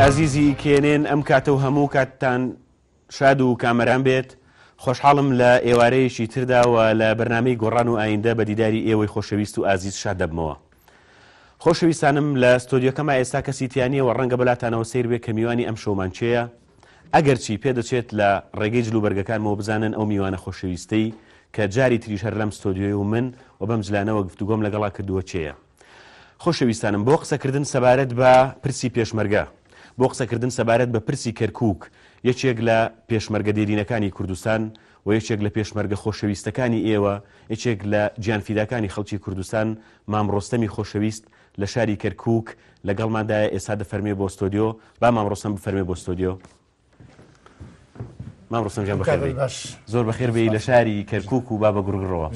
ئازیزی کێنێن ئەم کاتە و هەموو کاتتان شاد و کامەران بێت خۆشحاڵم لە ئێوارەیەکی ترداوە لە بەرنامی گۆڕان و ئایندە بە دیداری ئێوەی خۆشەویست و ئازیز شاد دەبمەوە. خۆشەویستانم لە ستۆدیۆکەمە ئێستا کەسییتیانە و ڕەنگە بەلاتانەوە سیربێ کە میوانی ئەم شەمانچەیە ئەگەرچی پێدەچێت لە ڕێگەی جلوبەرگەکانەوە بزانن ئەو میوانە خۆشەویستەی کە جاری تریش هەر لەم ستۆدیۆی و من و بەم جلانەوە گفتوگۆم لەگەڵا کردووە چەیە. خۆشەویستانم بۆ قسەکردن سەبارەت بە پرسی پێشمەرگە. بۆ قسەکردن سەبارەت بە پرسی کەرکک یەکێک لە پێشمەرگە دێرینەکانی کوردستان و یەکێک لە پێشمەرگە خۆشەویستەکانی ئێوە یەکێک لە گیانفیداکانی خەڵکی کوردستان مامڕۆستەمی خۆشەویست لە شاری کەرکک لەگەڵماندای ئێستا دەفەرمێ بۆ ستۆدیۆ با مامڕۆستم بفەرمێ بۆ ستۆدیۆ مامڕۆستم جان بەخێ زۆر بەخێر بێ لە شاری کەرکک و با بە گورگڕەوە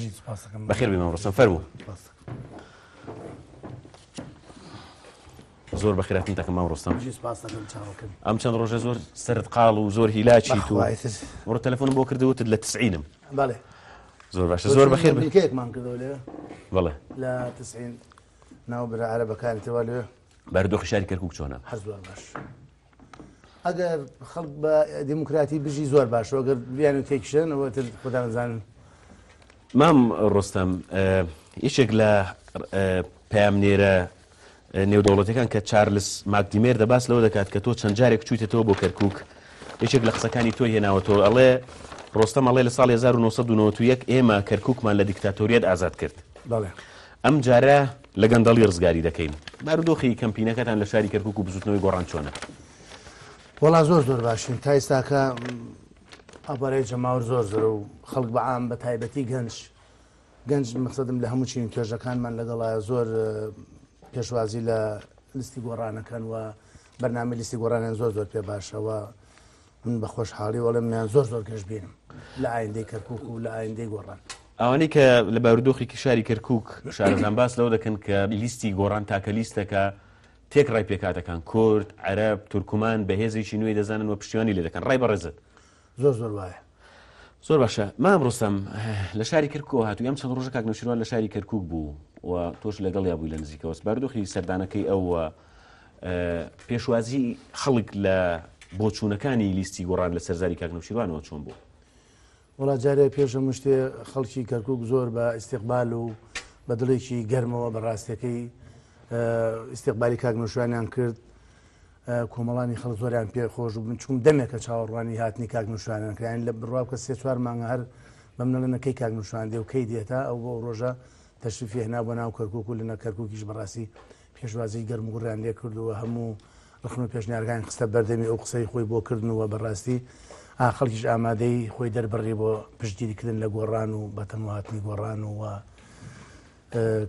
بەخێر بێ مامڕۆستم فەرمو. زۆر بە خراپن تەکەم ئەم ڕستم ئەم زور سرد زۆر زور قاڵ و زۆر هیلاچی تو كردو تد لتسعينم بالي زور تسعینم زور بخير زۆر كيك مان کردەوە ليه بالي لا تسعين ناو برا عربة لێ بەردۆخی باردو خشاري كركوك شونا حزور باش خلق با ديمقراطي بجي زور باش اگر بيانو تيكشن و تد خدا نزان مام ڕۆستم اه، یشێک لە اه، نێودەوڵەتەکان کە چارلز ماکدیمێر دەباس لەوە دەکات کە تۆ چەند جارێک چویتێتەوە بۆ کەرکک یەکێک لە قسەکانی تۆ هێناوەتەوە ئەڵێ ڕۆستەمەڵێ لە ساڵ 1991 ئێمە کەرککمان لە دیکتاتۆریەت ئازاد کرد ئەم جارە لە گەندەڵی ڕزگاری دەکەین بارودۆخی کەمپینەکەتان لە شاری کەرکک و بزوتنەوەی گۆڕان چۆنە وڵا زۆر زۆر باشین تا ئێستاکە ئەپەرەی جەماور زۆر زۆر و خەڵک بەعام بە تایبەتی گەنج گەنج مەقصدم لە هەموو چین توێژەکانمان لەگەڵایە زۆر پێشوازی لە لیستی گۆڕانەکەن و بەنامە لیستی گۆرانیان زۆر زۆر پێ باشەوە من بە خۆشحاڵی وەڵمیان زۆر زۆر گەشت بینم لە ئایندەی کەرکک و لە ئایندەی گۆڕان. ئەوانەی کە لە بارودۆخی شاری کەرکک شارزان باس لەو دەکەن کە لیستی گۆڕان تاکە لیستەکە تێک ڕای پێکاتەکان کورد عرب تورکمان بەهێزیشی نوێی دەزانن و پشتیوانی لێ دەکەن ڕای بەڕێزت زۆر زۆر وایە زۆر باشە مام ڕستم لە شاری کەرکۆ هاتو ئەم چەند ڕۆژە کاکنەشیروان لە شاری کەرکک بوو و تۆش لەگەڵ یابووی لە نزیکەوە بەردۆخی سەردانەکەی ئەوە پێشوازی خەڵک لە بۆچوونەکانی لیستی گۆڕان لە سەرزاری کاکنوشیوانەوە چۆن بوو وڵات جارێ پێشە مشتێ خەڵکی کەرکک زۆر بە ئیسیقبال و بەدڵێکی گەرمەوە بەڕاستەکەی ئیسیقبالی کاکنوشوانیان کرد کۆمەڵانی خەڵ زۆریان پێخۆش بن چوون دەمێکە چاوەڕوانی هاتنی کاکنوشوانیان کریان لە بڕواکە سێ چوار مانگە هەر بەمنەڵەنەکەی کاکنوشواندێ و کەی دێتە ئەو بۆ ڕۆژە تەشفی هێنا بە ناو کەرکک و لەنە کەرککیش بەڕاستی پێشوازی گەرمگوڕیان لێ کردووە هەموو ڕخن و پێشنیارگان خستە بەردەمی ئەو قسەی خۆی بۆ کردنەوە بەڕاستی ئاخەڵکیش ئامادەی خۆی دەربڕی بۆ پشتگیریکردن لە گۆڕان و بەتەموهاتنی گۆڕان و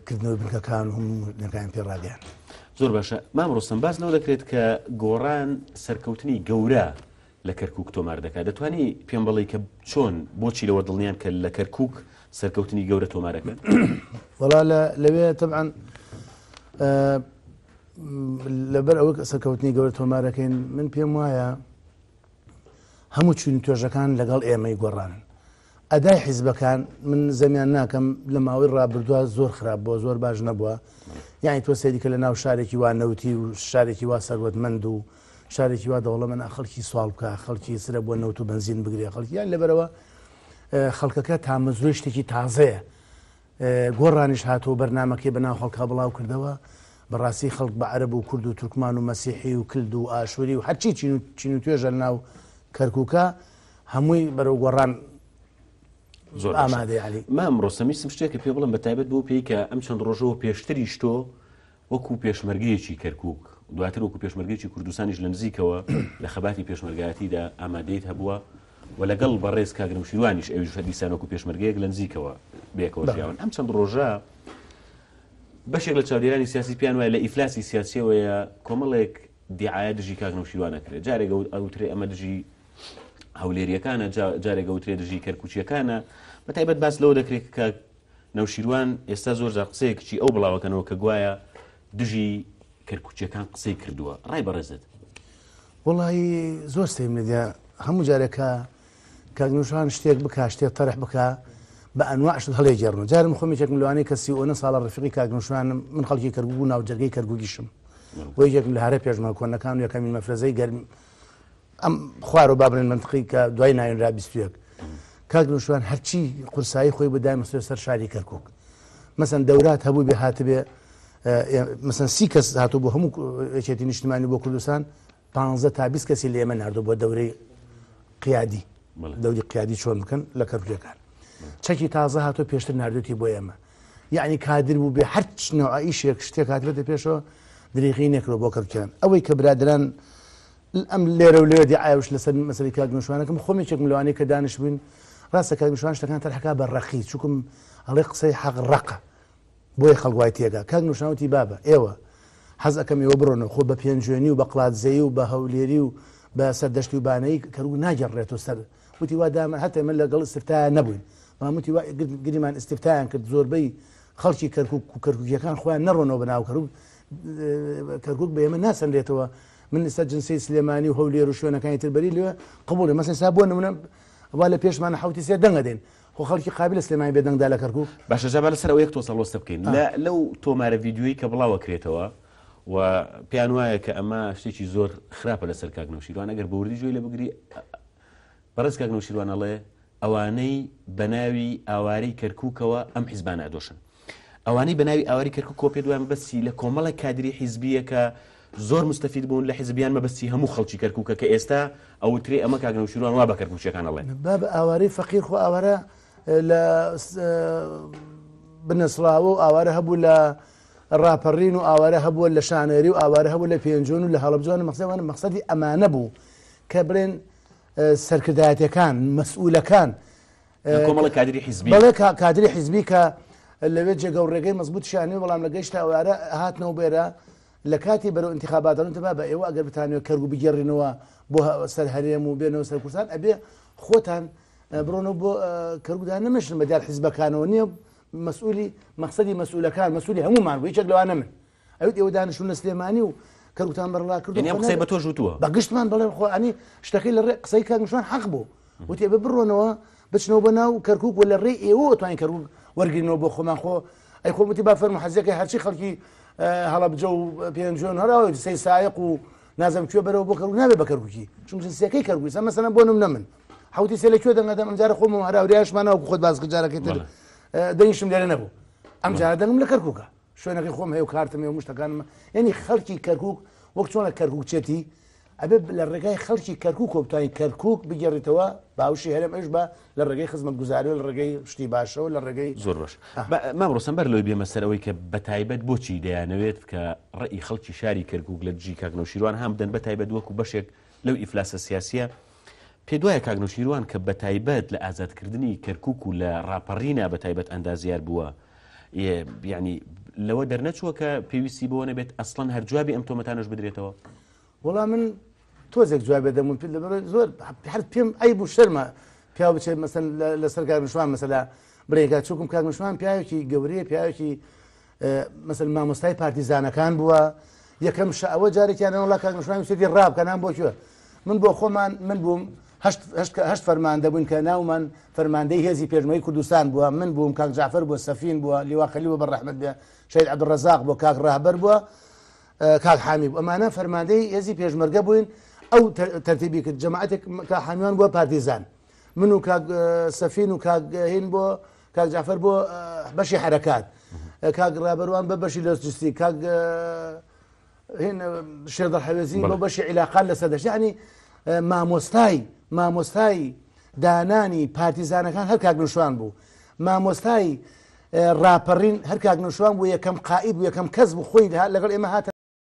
کردنەوە بنکەکان هەم نەکان پێڕادیان. زۆر باشە مام ڕۆستم باز لەەوە دەکرێت کە گۆڕان سەرکەوتنی گەورە لە کەرکک تۆمار دەکات دەتوانی پێم بڵی کە چۆن بۆچی لەوە دڵنیان کە لە کەرکک سەرکەوتنی گەورە تۆمارەکەن وڵا لەوێ تەعاان لەبەر ئەوە سەرکەوتنی گەورە تۆمارەکەین من پێم وایە هەموو چین توێژەکان لەگەڵ ئێمەی گۆڕانن ئەدای حیزبەکان من زەمیان ناکەم لە ماوەی ڕابردووە زۆر خراپ بۆ زۆر باش نەبووە یعنی تۆ سەریکە لە ناو شارێکی وا نەوتی و شارێکی وا سەروەتمەند و شارێکی وا دەوڵە من خەڵکی سوال بکە خەڵکی سرە بۆ نەوت و بنزین بگرێ خەڵکییان لەبەرەوە خەڵکەکە تا مزوی شتێکی تازەیە گۆڕانیش هاتووە بەرنمەکەی بەناو خەڵکە بڵاو کردەوە بەڕاستی خەڵک بە عرب و کورد و تورکمان و مەسیحی و کرد و ئاشوری و هەرچی چین و توێژە ناو کەرکووکە هەمووی بەرەو گۆڕان زۆر ئامادە علی مام ڕۆستەمیسم شتێکە پێ بڵم بە تایبەت بۆ پێی کە ئەم چەند ڕۆژەوە پێشتری شتۆ وەکو پێشمەرگەیەکی کەرکک دواتر وەکو پێشمەرگێکی کوردستانیش لە نزیکەوە لە خەباتی پێشمەرگاتیدا ئامادەیت هەبووە و لەگەڵ بەڕێز کاگرمشیوانیش ئەوی حدیسانۆکو پێشمەرگەیەک لە نزیکەوە بێکەوە ژیاون ئەم چەند ڕۆژە بەشێک لە چاودێرانی سیاسی پیان وایە لە ئیفلاسی سیاسیەوەیە کۆمەڵێک دیعاە دژی کاگنوشیوانەکرێت جارێک ئەوترێ ئەمە دژی هەولێریەکانە جارێک ئەوترێ دژی کەرکوچیەکانە بە تایبەت باس لەوە دەکرێت کە نەوشیروان ئێستا زۆر جا قسەیە کچی ئەو بڵاوەکەنەوە کە گوایە دژی کەرکوچیەکان قسەی کردووە ڕای بەڕێزت وڵی زۆر سێمەدیا هەموو جارێکە کاگنوشان شتێک بکشتێت تەرح بکە بە ئەنواشت هەڵێ جێڕن جارم خۆمێکێکم لەوانەیە کەسی ئۆە ساڵە ڕفقی کاگنوشانم من خەڵکی کەربوو ناو جەرگەی کەرگوگیشم وەیەکم لە هەرە پێشمە کۆنەکان یەکەمین مەفرزەی گەرم ئەم خوار و بابرن منتقی کە دوای ناوێنرا بیستویەک کاگنوشان هەرچی قورسایی خۆی بدای مەسوێ سەر شاری کەرکک مەسن دەورات هەبوو بێ هاتبێ مەسن سی کەس هاتو بۆ هەموو ئەچێتی نیشتمانی بۆ کوردستان 15 تا 20 کەسی لێمە نردو بۆ دەورەی قیادی دەوری قیادی چۆن بکەن لە کەپلەکان چەکی تازە هاتۆ پێشتر نردوتی بۆ ئێمە یعنی کادر بوو بێ هەرچنەوەی شێک شتێک هاترێتە پێشەوە دریغی نێکەوە بۆ کەپکیان ئەوەی کە برادران ئەم لێرە و لێدی ئاوش لەسەر مەسەری کاگمشوانەکەم خۆمێکێک ملوانی کە دانیش بووین ڕاستە کاگمشوان شتەکان تەرحەکە بە ڕەخی چکم هەڵێ قسەی حەقڕقە بۆی خەڵوای تێگا کاک نوشانوتی بابە ئێوە حەز ئەەکەم ئێوە بڕۆنە خۆ بە پێنجێنی و بە قڵاتزەی و بە هەولێری و بە سەردەشتی و بانەی کەرو ناگەڕێت و سەر وتی وا دامان هەتا من لەگەڵ سرتا نەبووین ماموتی گریمان استفتایان کرد زۆربەی خەڵکی کەرککیەکان خۆیان نەڕۆنەوە بەناو کەرو کەرکک بە ئێمە ناسەندێتەوە من ئستا جنسی سلێمانی و هەولێر و شوێنەکانی تربەری لێ قبول مەسسا بۆ نمونە وا لە پێشمانە حوتی سێ دەنگەدێن خۆ خەڵکی قابل سلێمانی بێدەنگدا لە کەرکک باشە ژەبە لەسەر ئەو یەک تۆسەڵۆستە بکەین لەو تۆمارە یددیوی کە بڵاوەکرێتەوە. و پیان وایە کە ئەمە شتێکی زۆر خراپە لەسەر کاکنەوشیروان ئەگەر بەوردی جوێی لە بگری بەڕست کاک نوشیروانەڵێ ئەوانەی بەناوی ئاواری کەرککەوە ئەم حیزبان ئادۆشن ئەوانەی بەناوی ئاواری کەرک کۆپێ دویان بەسی لە کۆمەڵی کادری حیزبیەکە زۆر مستەفید بوون لە حیزبیان مەبستی هەموو خەڵکی کەرککە کە ئێستا ئەوترێ ئەمە کاگەن و شیروان وا بە کەرکوچەکانەڵێ باب ئاواری فەقیر خۆ ئاوارە لە بنەسڵاوە و ئاوارە هەبوو لە ڕاپەڕین و ئاوارە هەبووە لە شانێری و ئاوارە هەبوو لە پێنجۆن و لە هەڵبجوان مەخسەوان مەقصدی ئەمانە بوو کە برێن سەرکردایەتەکان مەسئولەکان بڵێ کادری حیزبی کە لەوێ جێگە و ڕێگەی مەزبوط شانێ بەڵام لە گەشتا ئەوارە هاتنەوە بێرە لە کاتی بەرەو انتخاباتەوەتەبا بە ئێوە ئەگەر بتانێت کەرگو بگەڕێنەوە بۆ سەر هەرێم و بێنەوە سەر کوردستان ئەبێ خۆتان برۆنەوە بۆ کەرگودان نەمەشن بەدار حیزبەکانەوە نییە مەسئولی مەقصدی مەسئولەکان مەسئولی هەمومان بۆ هیچێک لەوانە من ئەوت ئێوە دانیشون لە سلێمانی و کەوتان بەڕلا کرد قسەی بە تۆژوتووە بەگشتمان بەڵێ خۆانی شتەکەی لە ڕێ قسەی کاگشان حەق بوو وتی بە بڕۆنەوە بچنەوە بە ناو کەرکک و لە ڕێ ئێوە توانین کەرو وەرگینەوە بۆ خۆمان خۆ ئەی خۆمەتی با فەرمو حەزیەکە هەرچی خەڵکی هەڵە بجە و پێنجۆن هەراوە سی سایق و نازم کوێ بەرەوە بۆ کەرو نابێ بە کەرککی چون سیەکەی کەرگوی سەمەسەە بۆنم نەمن حوتی سێ لەکوێ دەنگدەم ئەمجارە خۆم هەراوریاشمانەوە خۆت باز جارەکەی تر دەنیشم لێرە نەبوو ئەمجارە دەنگم لە کەرککە شوێنەکەی خۆم هەیە و کارتم هەیە و مشتەکانمە یعنی خەڵکی کەرکک وەک چۆنە کەرککچێتی ئەبێ لە ڕێگای خەڵکی کەرکک کۆپتانی کەرکک بگەڕێتەوە باوشی هەرم ئەش بە لە ڕێگەی خزمەت گوزاری لە ڕێگەی شتی باشەوە لە ڕێگەی زۆر بەش مامڕۆسم بەر لەوی بێمەسەرەوەی کە بەتایبەت بۆچی دەیانەوێت کە ڕێی خەڵکی شاری کەرکک لە جی کاکنەوشیروان هەم بدەن بەتایبەت وەکو بەشێک لەو ئیفلاسە سیاسە پێ دوایە کاگنوشیروان کە بە تایبەت لە ئازادکردنی کەرکک و لە ڕاپەڕینا بە تایبەت ئەندازیار بووە ینی لەوە دەرنەچوە کە پێویستی بۆ نەبێت ئەسڵەن هەرجوابی ئەم تۆمەتانش بدرێتەوە وەڵام من تۆزێک جوابێ دەمون پێ لەمە زۆر هەر پێم ئەی بوو شەرمە پیا بچێ مەسن لە سەر کارمشوان مەسەلا برێکا چووکم کارمشوان پیاوێکی گەورەیە پیاوێکی مەسل مامۆستای پارتیزانەکان بووە یەکەم شەوە جارێکیانەوە لە کارمشوان سێتی ڕابکەنان بۆ کوێ من بۆ خۆمان من بووم هەشت فەرماندە بوون کە ناومان فەرماندەی هێزی پێژمەی کوردستان بوا من بوم کاک جعفر بوا سەفین بووە بر رحمت بیا بێ عبد الرزاق بوا کاک رهبر بوا اه، کاک حامی بوو ئەمانە فەرماندەی هێزی پێشمەرگە بووین او ترتیبی که جماعت کا حامیان بوا پارتیزان منو و کاک اه، سەفین و هین بوا کاک جعفر بوا اه، بەشی حرکات کاک ڕابەروان بە بەشی لەستجستی کاک هین شیر در حوزی بوا عیلاقان علاقه لسادش یعنی مامۆستای مامۆستای دانانی پارتیزانەکان هەر کاک نوشوان بوو مامۆستای ڕاپەڕین هەر کاک نوشوان بوو یەکەم قائب یەکەم کەس بوو خۆی لەگەڵ ئێمە هاتە